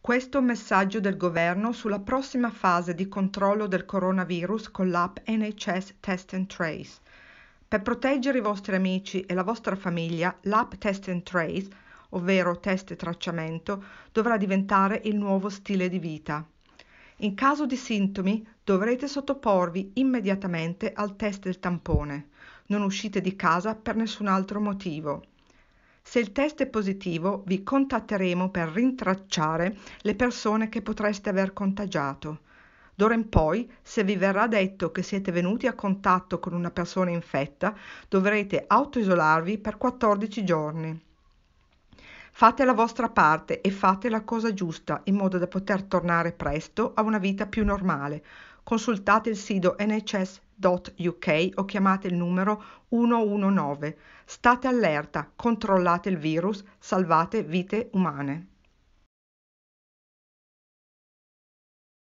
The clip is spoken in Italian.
Questo messaggio del governo sulla prossima fase di controllo del coronavirus con l'app NHS Test and Trace. Per proteggere i vostri amici e la vostra famiglia, l'app Test and Trace, ovvero test e tracciamento, dovrà diventare il nuovo stile di vita. In caso di sintomi dovrete sottoporvi immediatamente al test del tampone. Non uscite di casa per nessun altro motivo. Se il test è positivo, vi contatteremo per rintracciare le persone che potreste aver contagiato. D'ora in poi, se vi verrà detto che siete venuti a contatto con una persona infetta, dovrete autoisolarvi per 14 giorni. Fate la vostra parte e fate la cosa giusta in modo da poter tornare presto a una vita più normale. Consultate il sito NHS www.uk o chiamate il numero 119. State allerta, controllate il virus, salvate vite umane.